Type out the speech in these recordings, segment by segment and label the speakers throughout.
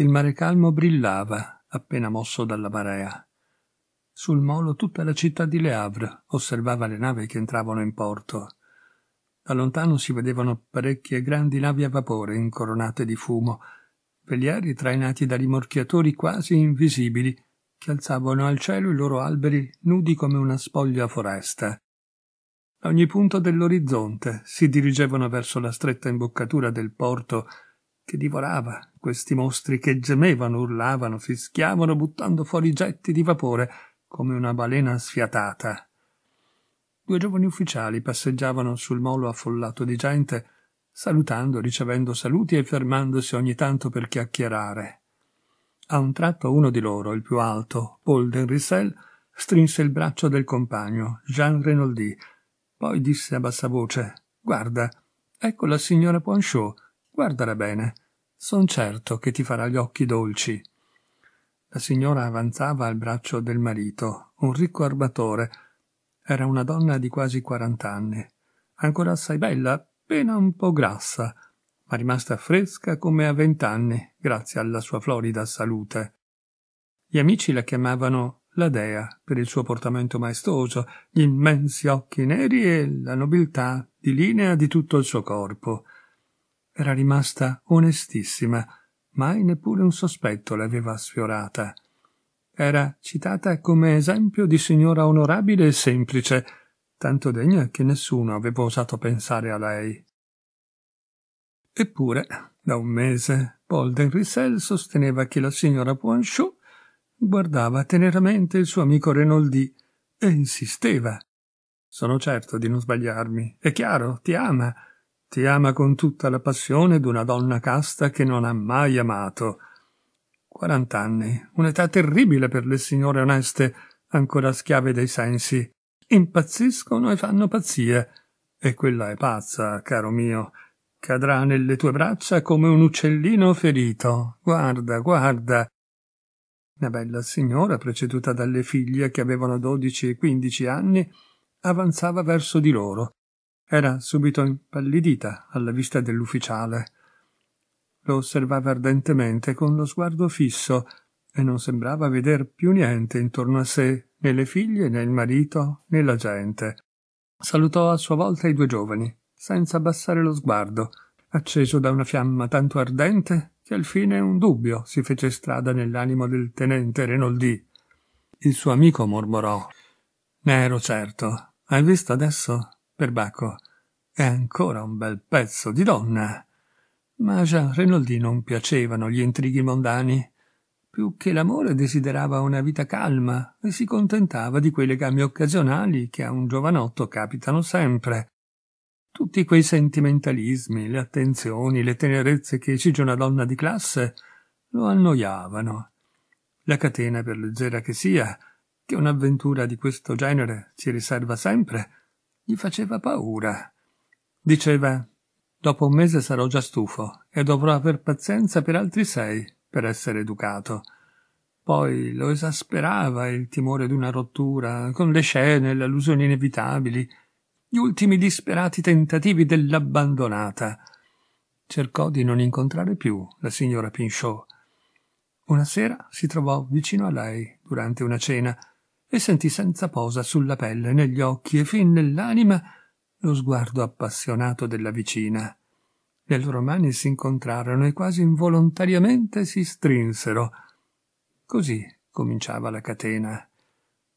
Speaker 1: Il mare calmo brillava, appena mosso dalla marea. Sul molo tutta la città di Le Havre osservava le navi che entravano in porto. Da lontano si vedevano parecchie grandi navi a vapore incoronate di fumo, velieri trainati da rimorchiatori quasi invisibili che alzavano al cielo i loro alberi nudi come una spoglia foresta. A ogni punto dell'orizzonte si dirigevano verso la stretta imboccatura del porto che divorava questi mostri che gemevano, urlavano, fischiavano, buttando fuori getti di vapore come una balena sfiatata. Due giovani ufficiali passeggiavano sul molo affollato di gente, salutando, ricevendo saluti e fermandosi ogni tanto per chiacchierare. A un tratto uno di loro, il più alto, Paul Denrisel, strinse il braccio del compagno, Jean Renoldi. Poi disse a bassa voce: Guarda, ecco la signora Ponchot Guardala bene, son certo che ti farà gli occhi dolci. La signora avanzava al braccio del marito, un ricco arbatore. Era una donna di quasi quarant'anni, ancora assai bella, appena un po' grassa, ma rimasta fresca come a vent'anni, grazie alla sua florida salute. Gli amici la chiamavano la dea per il suo portamento maestoso, gli immensi occhi neri e la nobiltà di linea di tutto il suo corpo era rimasta onestissima, mai neppure un sospetto l'aveva sfiorata. Era citata come esempio di signora onorabile e semplice, tanto degna che nessuno aveva osato pensare a lei. Eppure, da un mese, Paul de Grissel sosteneva che la signora Poinchot guardava teneramente il suo amico Renoldi e insisteva. Sono certo di non sbagliarmi. È chiaro, ti ama ti ama con tutta la passione d'una donna casta che non ha mai amato. Quarant'anni, un'età terribile per le signore oneste, ancora schiave dei sensi. Impazziscono e fanno pazzie. E quella è pazza, caro mio. Cadrà nelle tue braccia come un uccellino ferito. Guarda, guarda. Una bella signora, preceduta dalle figlie che avevano dodici e quindici anni, avanzava verso di loro era subito impallidita alla vista dell'ufficiale. Lo osservava ardentemente con lo sguardo fisso e non sembrava veder più niente intorno a sé, né le figlie, né il marito, né la gente. Salutò a sua volta i due giovani, senza abbassare lo sguardo, acceso da una fiamma tanto ardente che alfine un dubbio si fece strada nell'animo del tenente Renoldi. Il suo amico mormorò. Ne ero certo. Hai visto adesso? Perbacco è ancora un bel pezzo di donna. Ma a Jean Renoldi non piacevano gli intrighi mondani. Più che l'amore desiderava una vita calma e si contentava di quei legami occasionali che a un giovanotto capitano sempre. Tutti quei sentimentalismi, le attenzioni, le tenerezze che esige una donna di classe lo annoiavano. La catena, per leggera che sia, che un'avventura di questo genere ci riserva sempre, gli faceva paura. Diceva Dopo un mese sarò già stufo e dovrò aver pazienza per altri sei per essere educato. Poi lo esasperava il timore di una rottura, con le scene le allusioni inevitabili, gli ultimi disperati tentativi dell'abbandonata. Cercò di non incontrare più la signora Pinchot. Una sera si trovò vicino a lei durante una cena e sentì senza posa sulla pelle, negli occhi e fin nell'anima lo sguardo appassionato della vicina. Le loro mani si incontrarono e quasi involontariamente si strinsero. Così cominciava la catena.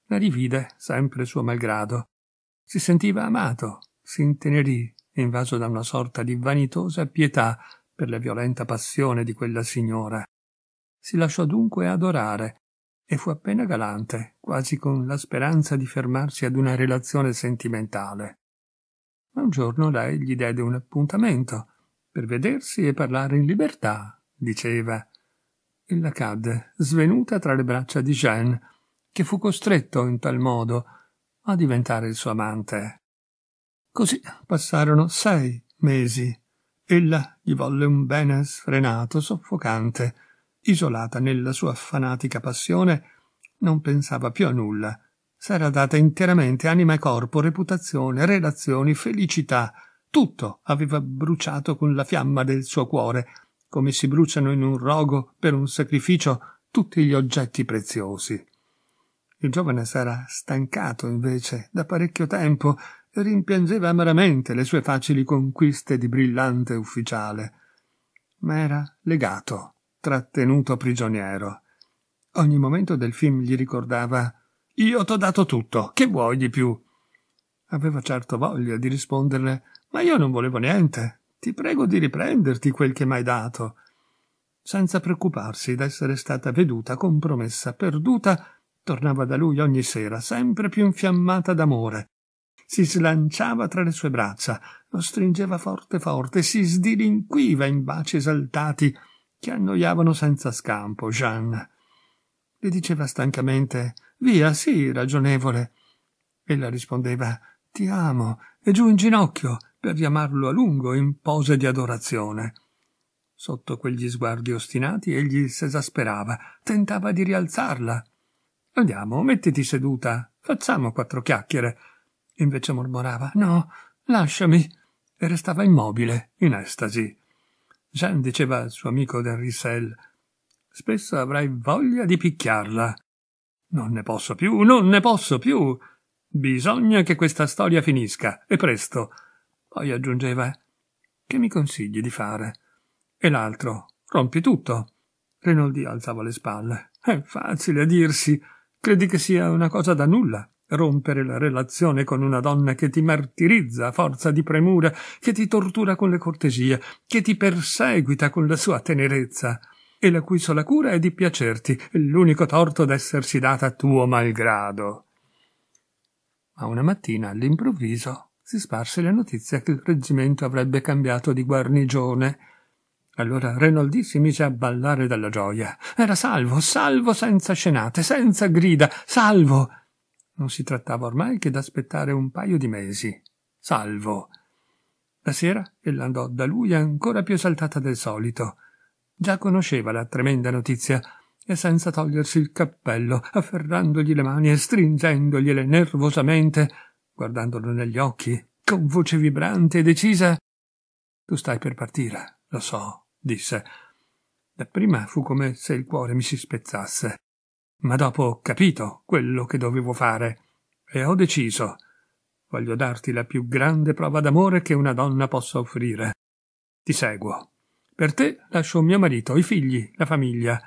Speaker 1: La rivide, sempre suo malgrado. Si sentiva amato, si intenerì, invaso da una sorta di vanitosa pietà per la violenta passione di quella signora. Si lasciò dunque adorare, e fu appena galante, quasi con la speranza di fermarsi ad una relazione sentimentale. Ma un giorno lei gli diede un appuntamento per vedersi e parlare in libertà, diceva. E la cadde, svenuta tra le braccia di Jeanne, che fu costretto in tal modo a diventare il suo amante. Così passarono sei mesi. Ella gli volle un bene sfrenato, soffocante, isolata nella sua fanatica passione, non pensava più a nulla. S'era data interamente anima e corpo, reputazione, relazioni, felicità. Tutto aveva bruciato con la fiamma del suo cuore, come si bruciano in un rogo per un sacrificio tutti gli oggetti preziosi. Il giovane s'era stancato invece da parecchio tempo e rimpiangeva amaramente le sue facili conquiste di brillante ufficiale. Ma era legato trattenuto prigioniero. Ogni momento del film gli ricordava Io t'ho dato tutto, che vuoi di più? Aveva certo voglia di risponderle Ma io non volevo niente, ti prego di riprenderti quel che m'hai dato, senza preoccuparsi d'essere stata veduta, compromessa, perduta, tornava da lui ogni sera, sempre più infiammata d'amore. Si slanciava tra le sue braccia, lo stringeva forte forte, si sdilinquiva in baci esaltati, che annoiavano senza scampo Jeanne. Le diceva stancamente Via, sì, ragionevole. Ella rispondeva Ti amo, e giù in ginocchio, per riamarlo a lungo in pose di adorazione. Sotto quegli sguardi ostinati egli s'esasperava, tentava di rialzarla. Andiamo, mettiti seduta, facciamo quattro chiacchiere. Invece mormorava No, lasciami, e restava immobile, in estasi. Jean diceva al suo amico del Rissel Spesso avrai voglia di picchiarla. Non ne posso più, non ne posso più. Bisogna che questa storia finisca, e presto. Poi aggiungeva Che mi consigli di fare? E l'altro Rompi tutto. Renoldi alzava le spalle. È facile a dirsi. Credi che sia una cosa da nulla rompere la relazione con una donna che ti martirizza a forza di premura, che ti tortura con le cortesie, che ti perseguita con la sua tenerezza, e la cui sola cura è di piacerti, l'unico torto d'essersi data a tuo malgrado. Ma una mattina, all'improvviso, si sparse la notizia che il reggimento avrebbe cambiato di guarnigione. Allora Renaldi si mise a ballare dalla gioia. Era salvo, salvo senza scenate, senza grida, salvo non si trattava ormai che d'aspettare un paio di mesi. Salvo. La sera ella andò da lui ancora più esaltata del solito. Già conosceva la tremenda notizia e senza togliersi il cappello, afferrandogli le mani e stringendogliele nervosamente, guardandolo negli occhi, con voce vibrante e decisa. Tu stai per partire, lo so, disse. Dapprima fu come se il cuore mi si spezzasse ma dopo ho capito quello che dovevo fare e ho deciso. Voglio darti la più grande prova d'amore che una donna possa offrire. Ti seguo. Per te lascio mio marito, i figli, la famiglia.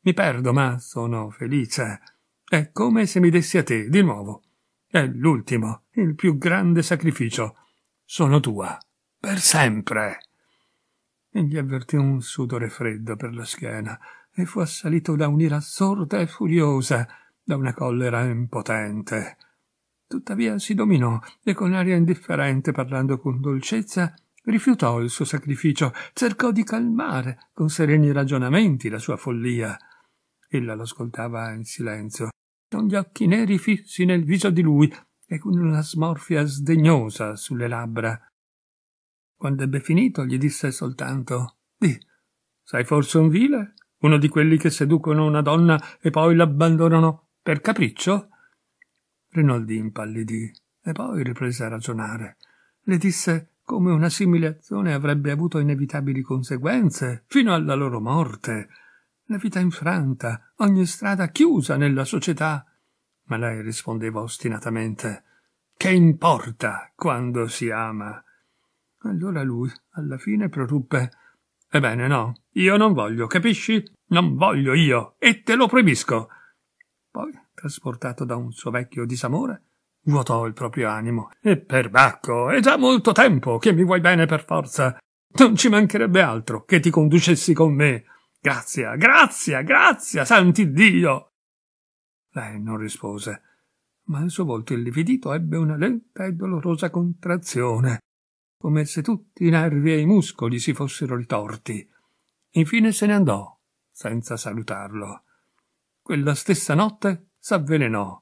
Speaker 1: Mi perdo, ma sono felice. È come se mi dessi a te, di nuovo. È l'ultimo, il più grande sacrificio. Sono tua, per sempre. E gli avvertì un sudore freddo per la schiena e fu assalito da un'ira sorda e furiosa, da una collera impotente. Tuttavia si dominò e con aria indifferente, parlando con dolcezza, rifiutò il suo sacrificio, cercò di calmare con sereni ragionamenti la sua follia. Ella lo ascoltava in silenzio, con gli occhi neri fissi nel viso di lui e con una smorfia sdegnosa sulle labbra. Quando ebbe finito, gli disse soltanto: Di, sei forse un vile? Uno di quelli che seducono una donna e poi l'abbandonano per capriccio? Rinaldi impallidì e poi riprese a ragionare. Le disse come una simile azione avrebbe avuto inevitabili conseguenze, fino alla loro morte. La vita infranta, ogni strada chiusa nella società. Ma lei rispondeva ostinatamente Che importa quando si ama? Allora lui, alla fine, proruppe Ebbene no, io non voglio, capisci? Non voglio io, e te lo proibisco. Poi, trasportato da un suo vecchio disamore, vuotò il proprio animo. E perbacco, è già molto tempo che mi vuoi bene per forza. Non ci mancherebbe altro che ti conducessi con me. Grazia, grazia, grazia, santi Dio. Lei non rispose, ma il suo volto illividito ebbe una lenta e dolorosa contrazione come se tutti i nervi e i muscoli si fossero ritorti. Infine se ne andò, senza salutarlo. Quella stessa notte s'avvelenò.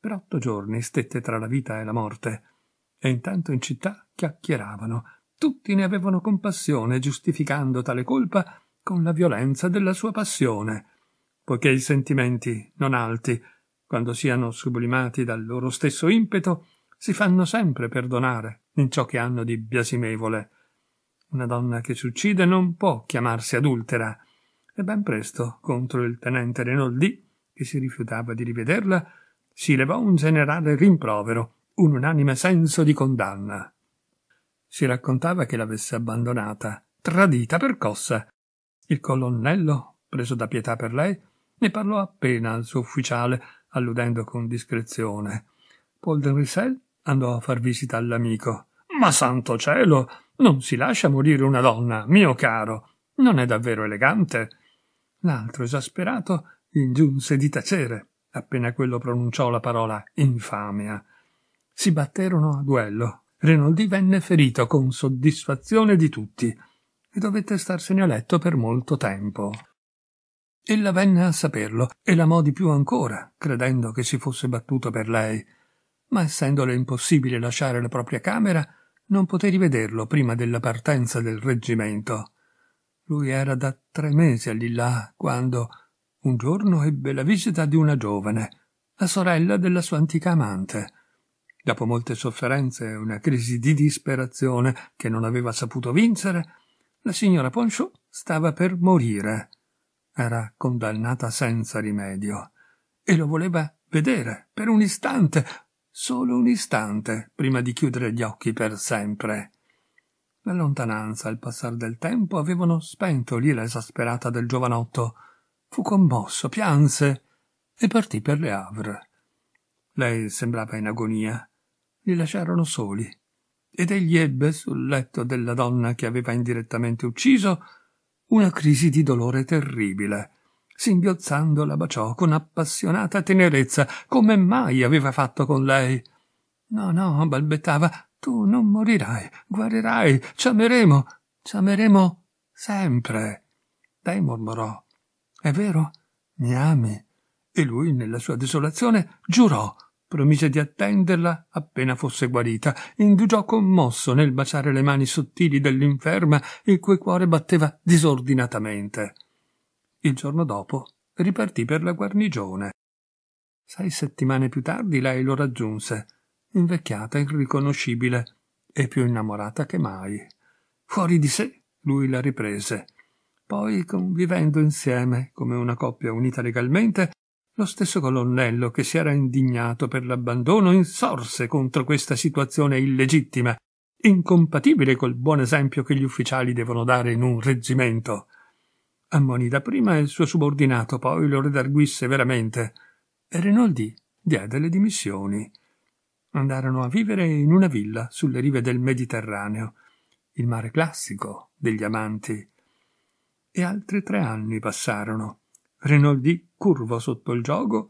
Speaker 1: Per otto giorni stette tra la vita e la morte, e intanto in città chiacchieravano. Tutti ne avevano compassione, giustificando tale colpa con la violenza della sua passione, poiché i sentimenti non alti, quando siano sublimati dal loro stesso impeto, si fanno sempre perdonare in ciò che hanno di biasimevole. Una donna che si uccide non può chiamarsi adultera, e ben presto, contro il tenente Renoldi, che si rifiutava di rivederla, si levò un generale rimprovero, un unanime senso di condanna. Si raccontava che l'avesse abbandonata, tradita, percossa. Il colonnello, preso da pietà per lei, ne parlò appena al suo ufficiale, alludendo con discrezione. Paul de Rissel andò a far visita all'amico. Ma santo cielo, non si lascia morire una donna, mio caro. Non è davvero elegante? L'altro, esasperato, ingiunse di tacere appena quello pronunciò la parola infamia. Si batterono a duello. Renoldi venne ferito con soddisfazione di tutti e dovette starsene a letto per molto tempo. Ella venne a saperlo e l'amò di più ancora, credendo che si fosse battuto per lei ma essendole impossibile lasciare la propria camera, non poté rivederlo prima della partenza del reggimento. Lui era da tre mesi all'Illà quando, un giorno, ebbe la visita di una giovane, la sorella della sua antica amante. Dopo molte sofferenze e una crisi di disperazione che non aveva saputo vincere, la signora Ponchot stava per morire. Era condannata senza rimedio e lo voleva vedere per un istante, solo un istante prima di chiudere gli occhi per sempre. La lontananza e il passare del tempo avevano spento l'ira esasperata del giovanotto. Fu commosso, pianse e partì per Le Havre. Lei sembrava in agonia. Li lasciarono soli. Ed egli ebbe, sul letto della donna che aveva indirettamente ucciso, una crisi di dolore terribile singhiozzando la baciò con appassionata tenerezza, come mai aveva fatto con lei. No, no, balbettava, tu non morirai, guarirai, ci ameremo, ci ameremo sempre. Lei mormorò, è vero, mi ami. E lui, nella sua desolazione, giurò, promise di attenderla appena fosse guarita, indugiò commosso nel baciare le mani sottili dell'inferma il cui cuore batteva disordinatamente. Il giorno dopo ripartì per la guarnigione. Sei settimane più tardi lei lo raggiunse, invecchiata e irriconoscibile, e più innamorata che mai. Fuori di sé, lui la riprese. Poi, convivendo insieme, come una coppia unita legalmente, lo stesso colonnello che si era indignato per l'abbandono insorse contro questa situazione illegittima, incompatibile col buon esempio che gli ufficiali devono dare in un reggimento ammonì dapprima il suo subordinato, poi lo redarguisse veramente, e Renoldi diede le dimissioni. Andarono a vivere in una villa sulle rive del Mediterraneo, il mare classico degli amanti. E altri tre anni passarono. Renoldi, curvo sotto il gioco,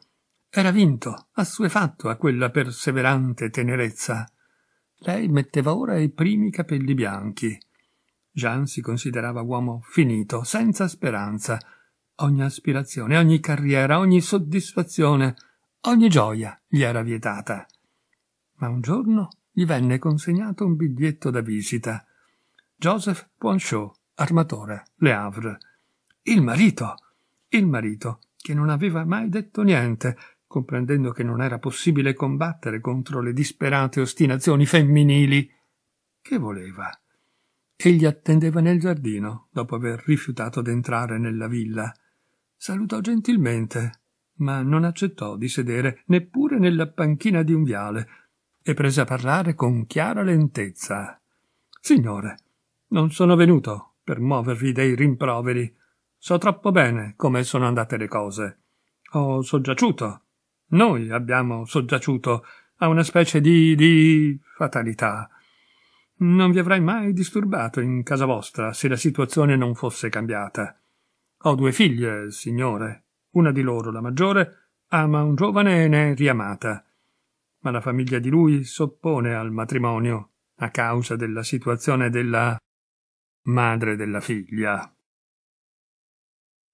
Speaker 1: era vinto, assuefatto a quella perseverante tenerezza. Lei metteva ora i primi capelli bianchi, Jean si considerava uomo finito, senza speranza. Ogni aspirazione, ogni carriera, ogni soddisfazione, ogni gioia gli era vietata. Ma un giorno gli venne consegnato un biglietto da visita. Joseph Ponchot, armatore, Le Havre. Il marito! Il marito, che non aveva mai detto niente, comprendendo che non era possibile combattere contro le disperate ostinazioni femminili. Che voleva? Egli attendeva nel giardino, dopo aver rifiutato d'entrare nella villa. Salutò gentilmente, ma non accettò di sedere neppure nella panchina di un viale e prese a parlare con chiara lentezza. Signore, non sono venuto per muovervi dei rimproveri. So troppo bene come sono andate le cose. Ho soggiaciuto. Noi abbiamo soggiaciuto a una specie di. di. fatalità non vi avrei mai disturbato in casa vostra se la situazione non fosse cambiata. Ho due figlie, signore. Una di loro, la maggiore, ama un giovane e ne è riamata. Ma la famiglia di lui s'oppone al matrimonio a causa della situazione della madre della figlia.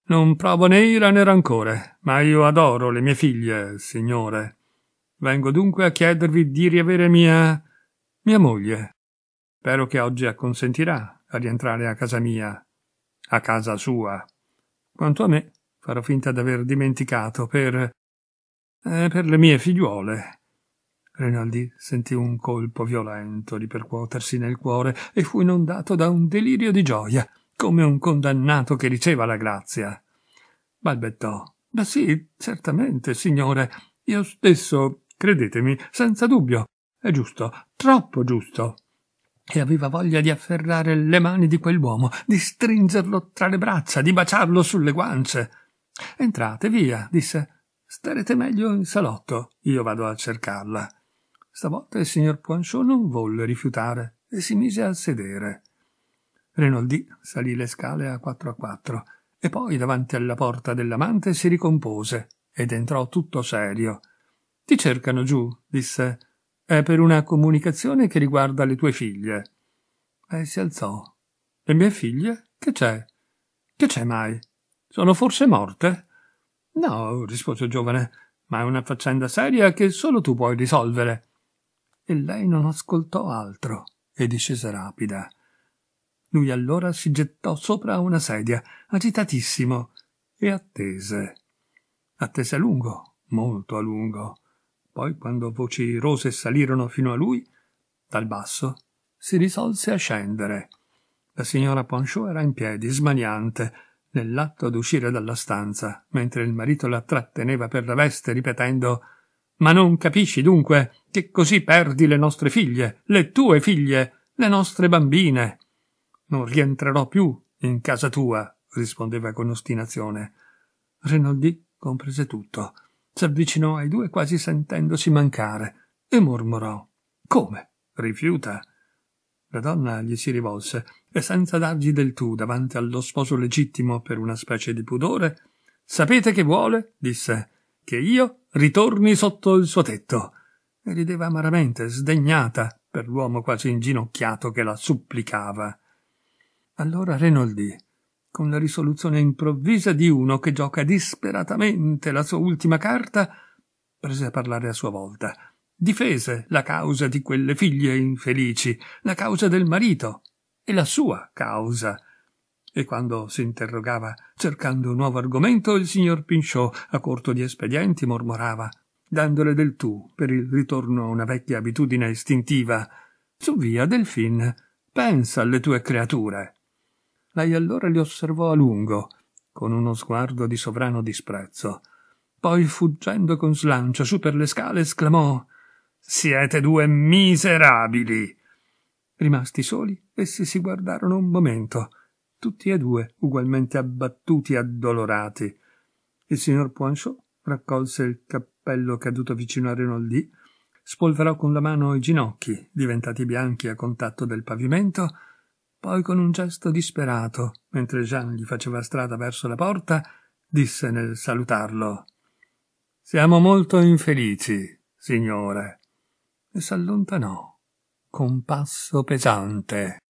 Speaker 1: Non provo né ira né rancore, ma io adoro le mie figlie, signore. Vengo dunque a chiedervi di riavere mia... mia moglie. Spero che oggi acconsentirà a rientrare a casa mia, a casa sua. Quanto a me, farò finta d'aver dimenticato per... Eh, per le mie figliuole. Rinaldi sentì un colpo violento ripercuotersi nel cuore e fu inondato da un delirio di gioia, come un condannato che riceva la grazia. Balbettò. Ma sì, certamente, signore. Io stesso, credetemi, senza dubbio. È giusto, troppo giusto e aveva voglia di afferrare le mani di quell'uomo, di stringerlo tra le braccia, di baciarlo sulle guance. Entrate, via, disse. Starete meglio in salotto. Io vado a cercarla. Stavolta il signor Poinchot non volle rifiutare e si mise a sedere. Renaldi salì le scale a quattro a quattro e poi davanti alla porta dell'amante si ricompose ed entrò tutto serio. Ti cercano giù, disse. È per una comunicazione che riguarda le tue figlie. Lei si alzò. Le mie figlie? Che c'è? Che c'è mai? Sono forse morte? No, rispose il giovane, ma è una faccenda seria che solo tu puoi risolvere. E lei non ascoltò altro e discese rapida. Lui allora si gettò sopra una sedia, agitatissimo, e attese. Attese a lungo, molto a lungo. Poi, quando voci rose salirono fino a lui, dal basso, si risolse a scendere. La signora Ponchot era in piedi, smaniante, nell'atto ad uscire dalla stanza, mentre il marito la tratteneva per la veste, ripetendo Ma non capisci dunque che così perdi le nostre figlie, le tue figlie, le nostre bambine. Non rientrerò più in casa tua, rispondeva con ostinazione. Renoldi comprese tutto s'avvicinò ai due quasi sentendosi mancare e mormorò Come? Rifiuta? La donna gli si rivolse e senza dargli del tu davanti allo sposo legittimo per una specie di pudore, sapete che vuole, disse, che io ritorni sotto il suo tetto. E rideva amaramente, sdegnata, per l'uomo quasi inginocchiato che la supplicava. Allora Renoldi, con la risoluzione improvvisa di uno che gioca disperatamente la sua ultima carta, prese a parlare a sua volta. Difese la causa di quelle figlie infelici, la causa del marito e la sua causa. E quando si interrogava cercando un nuovo argomento, il signor Pinchot, a corto di espedienti, mormorava, dandole del tu per il ritorno a una vecchia abitudine istintiva. Su via, Delfin, pensa alle tue creature. Lei allora li osservò a lungo, con uno sguardo di sovrano disprezzo. Poi, fuggendo con slancio su per le scale, esclamò Siete due miserabili. Rimasti soli, essi si guardarono un momento, tutti e due ugualmente abbattuti e addolorati. Il signor Poinchot raccolse il cappello caduto vicino a Rinaldi, spolverò con la mano i ginocchi, diventati bianchi a contatto del pavimento, poi con un gesto disperato, mentre Jean gli faceva strada verso la porta, disse nel salutarlo Siamo molto infelici, signore. E s'allontanò con passo pesante.